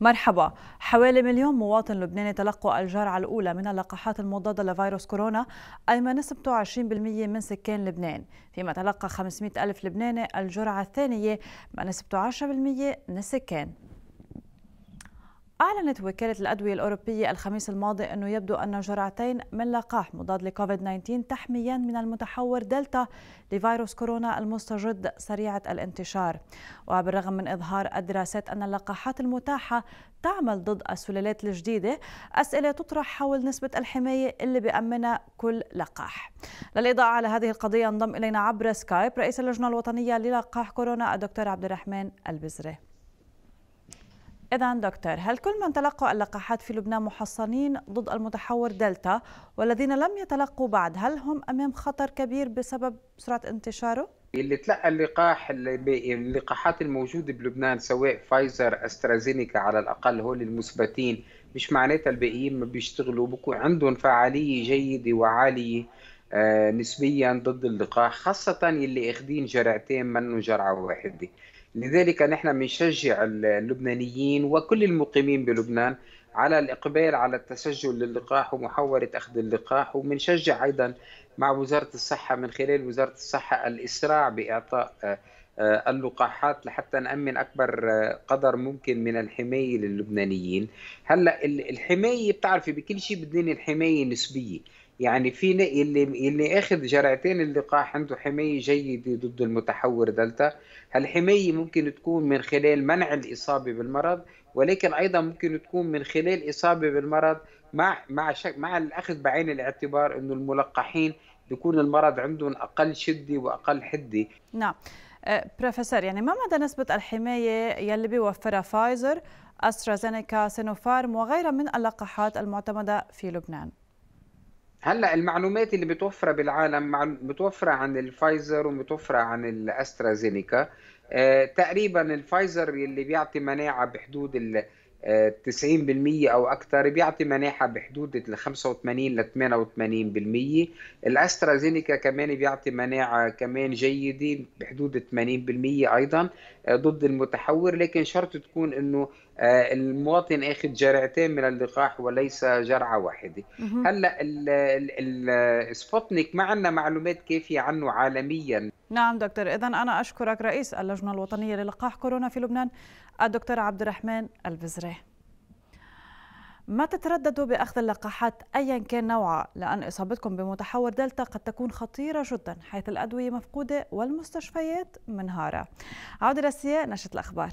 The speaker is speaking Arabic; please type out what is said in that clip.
مرحبا حوالي مليون مواطن لبناني تلقوا الجرعة الأولى من اللقاحات المضادة لفيروس كورونا أي ما نسبته 20% من سكان لبنان فيما تلقى 500 ألف لبناني الجرعة الثانية ما نسبته 10% من السكان أعلنت وكالة الأدوية الأوروبية الخميس الماضي أنه يبدو أن جرعتين من لقاح مضاد لكوفيد 19 تحميان من المتحور دلتا لفيروس كورونا المستجد سريعة الانتشار وبالرغم من إظهار الدراسات أن اللقاحات المتاحة تعمل ضد السلالات الجديدة أسئلة تطرح حول نسبة الحماية اللي بيأمنها كل لقاح للإضاءة على هذه القضية انضم إلينا عبر سكايب رئيس اللجنة الوطنية للقاح كورونا الدكتور عبد الرحمن البزري إذا دكتور هل كل من تلقوا اللقاحات في لبنان محصنين ضد المتحور دلتا والذين لم يتلقوا بعد هل هم أمام خطر كبير بسبب سرعة انتشاره؟ اللي تلقى اللقاح اللقاحات الموجوده بلبنان سواء فايزر استرازينيكا على الاقل هول المثبتين مش معناتها الباقيين ما بيشتغلوا بكون عندهم فعاليه جيده وعاليه آه، نسبيا ضد اللقاح خاصة اللي اخذين جرعتين منه جرعة واحدة لذلك نحن بنشجع اللبنانيين وكل المقيمين بلبنان على الإقبال على التسجل للقاح ومحاولة أخذ اللقاح وبنشجع أيضا مع وزارة الصحة من خلال وزارة الصحة الإسراع بإعطاء آه، آه، اللقاحات لحتى نأمن أكبر آه، قدر ممكن من الحماية للبنانيين هلا الحماية بتعرفي بكل شيء بالدنيا الحماية نسبية يعني في اللي اللي اخذ جرعتين اللقاح عنده حمايه جيده ضد المتحور دلتا، هالحمايه ممكن تكون من خلال منع الاصابه بالمرض ولكن ايضا ممكن تكون من خلال اصابه بالمرض مع مع شك مع الاخذ بعين الاعتبار انه الملقحين بيكون المرض عندهم اقل شده واقل حده. نعم. بروفيسور أه، يعني ما مدى نسبة الحماية يلي بيوفرها فايزر أسترازينيكا سينوفارم وغيرها من اللقاحات المعتمدة في لبنان هلا المعلومات اللي متوفره بالعالم متوفره عن الفايزر ومتوفره عن الاسترازينيكا أه، تقريبا الفايزر اللي بيعطي مناعه بحدود ال 90% او اكثر بيعطي مناعه بحدود ال 85 ل 88% الاسترازينيكا كمان بيعطي مناعه كمان جيده بحدود 80% ايضا آه، ضد المتحور لكن شرط تكون انه آه، المواطن اخذ جرعتين من اللقاح وليس جرعه واحده هلا السبوتنيك ما عندنا معلومات كافيه عنه عالميا نعم دكتور اذا انا اشكرك رئيس اللجنه الوطنيه للقاح كورونا في لبنان الدكتور عبد الرحمن البزري ما تترددوا بأخذ اللقاحات أيا كان نوعها لأن إصابتكم بمتحور دلتا قد تكون خطيرة جدا حيث الأدوية مفقودة والمستشفيات منهارة عودة للسياق نشرة الأخبار